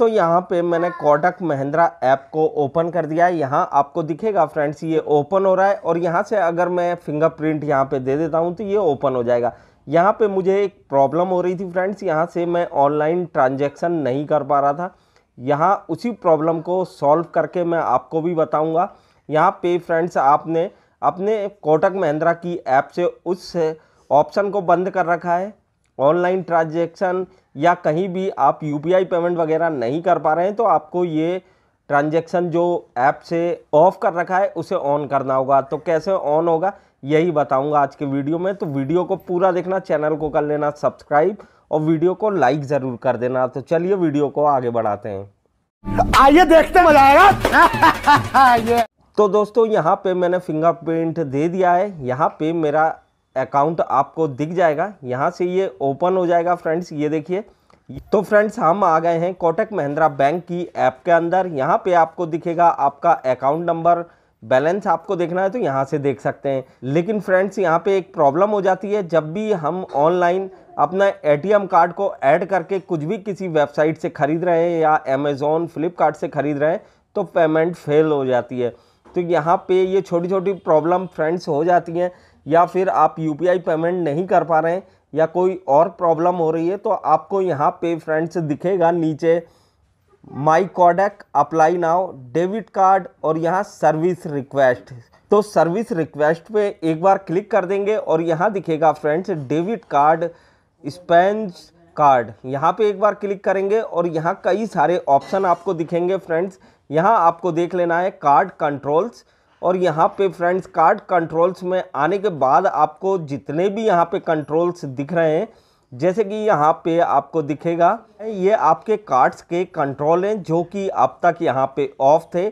दोस्तों यहाँ पे मैंने कोडक महिंद्रा ऐप को ओपन कर दिया है यहाँ आपको दिखेगा फ्रेंड्स ये ओपन हो रहा है और यहाँ से अगर मैं फिंगरप्रिंट यहाँ पे दे देता हूँ तो ये ओपन हो जाएगा यहाँ पे मुझे एक प्रॉब्लम हो रही थी फ्रेंड्स यहाँ से मैं ऑनलाइन ट्रांजेक्शन नहीं कर पा रहा था यहाँ उसी प्रॉब्लम को सॉल्व करके मैं आपको भी बताऊँगा यहाँ पे फ्रेंड्स आपने अपने कोटक महिंद्रा की ऐप से उस ऑप्शन को बंद कर रखा है ऑनलाइन ट्रांजेक्शन या कहीं भी आप यू पेमेंट वगैरह नहीं कर पा रहे हैं तो आपको ये ट्रांजेक्शन जो ऐप से ऑफ कर रखा है उसे ऑन करना होगा तो कैसे ऑन होगा यही बताऊंगा आज के वीडियो में तो वीडियो को पूरा देखना चैनल को कर लेना सब्सक्राइब और वीडियो को लाइक ज़रूर कर देना तो चलिए वीडियो को आगे बढ़ाते हैं आइए देखते मजा आएगा तो दोस्तों यहाँ पे मैंने फिंगरप्रिंट दे दिया है यहाँ पे मेरा अकाउंट आपको दिख जाएगा यहाँ से ये ओपन हो जाएगा फ्रेंड्स ये देखिए तो फ्रेंड्स हम आ गए हैं कोटक महिंद्रा बैंक की ऐप के अंदर यहाँ पे आपको दिखेगा आपका अकाउंट नंबर बैलेंस आपको देखना है तो यहाँ से देख सकते हैं लेकिन फ्रेंड्स यहाँ पे एक प्रॉब्लम हो जाती है जब भी हम ऑनलाइन अपना एटीएम कार्ड को ऐड करके कुछ भी किसी वेबसाइट से ख़रीद रहे हैं या अमेज़ोन फ्लिपकार्ट से ख़रीद रहे हैं तो पेमेंट फेल हो जाती है तो यहाँ पे ये छोटी छोटी प्रॉब्लम फ्रेंड्स हो जाती हैं या फिर आप यू पेमेंट नहीं कर पा रहे हैं या कोई और प्रॉब्लम हो रही है तो आपको यहाँ पे फ्रेंड्स दिखेगा नीचे my Kotak apply now debit card और यहाँ सर्विस रिक्वेस्ट तो सर्विस रिक्वेस्ट पे एक बार क्लिक कर देंगे और यहाँ दिखेगा friends debit card spends card यहाँ पे एक बार क्लिक करेंगे और यहाँ कई सारे ऑप्शन आपको दिखेंगे फ्रेंड्स यहाँ आपको देख लेना है कार्ड कंट्रोल्स और यहाँ पे फ्रेंड्स कार्ड कंट्रोल्स में आने के बाद आपको जितने भी यहाँ पे कंट्रोल्स दिख रहे हैं जैसे कि यहाँ पे आपको दिखेगा ये आपके कार्ड्स के कंट्रोल हैं जो कि अब तक यहाँ पे ऑफ थे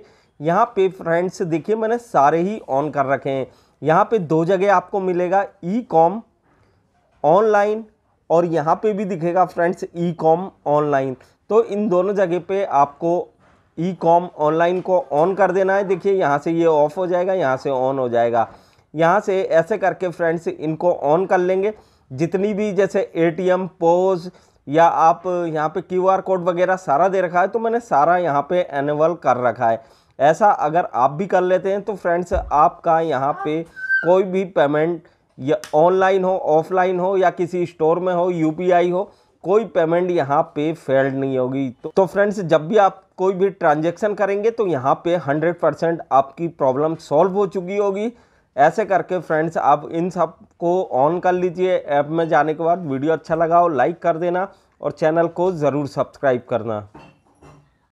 यहाँ पे फ्रेंड्स देखिए मैंने सारे ही ऑन कर रखे हैं यहाँ पे दो जगह आपको मिलेगा ई कॉम ऑनलाइन और यहाँ पे भी दिखेगा फ्रेंड्स ई कॉम ऑनलाइन तो इन दोनों जगह पे आपको ई कॉम ऑनलाइन को ऑन कर देना है देखिए यहाँ से ये ऑफ हो जाएगा यहाँ से ऑन हो जाएगा यहाँ से ऐसे करके फ्रेंड्स इनको ऑन कर लेंगे जितनी भी जैसे एटीएम पोज या आप यहाँ पे क्यूआर कोड वगैरह सारा दे रखा है तो मैंने सारा यहाँ पे एनेबल कर रखा है ऐसा अगर आप भी कर लेते हैं तो फ्रेंड्स आपका यहाँ पे कोई भी पेमेंट या ऑनलाइन हो ऑफलाइन हो या किसी स्टोर में हो यूपीआई हो कोई पेमेंट यहाँ पे फेल्ड नहीं होगी तो, तो फ्रेंड्स जब भी आप कोई भी ट्रांजेक्शन करेंगे तो यहाँ पे 100 परसेंट आपकी प्रॉब्लम सॉल्व हो चुकी होगी ऐसे करके फ्रेंड्स आप इन सब को ऑन कर लीजिए ऐप में जाने के बाद वीडियो अच्छा लगाओ लाइक कर देना और चैनल को ज़रूर सब्सक्राइब करना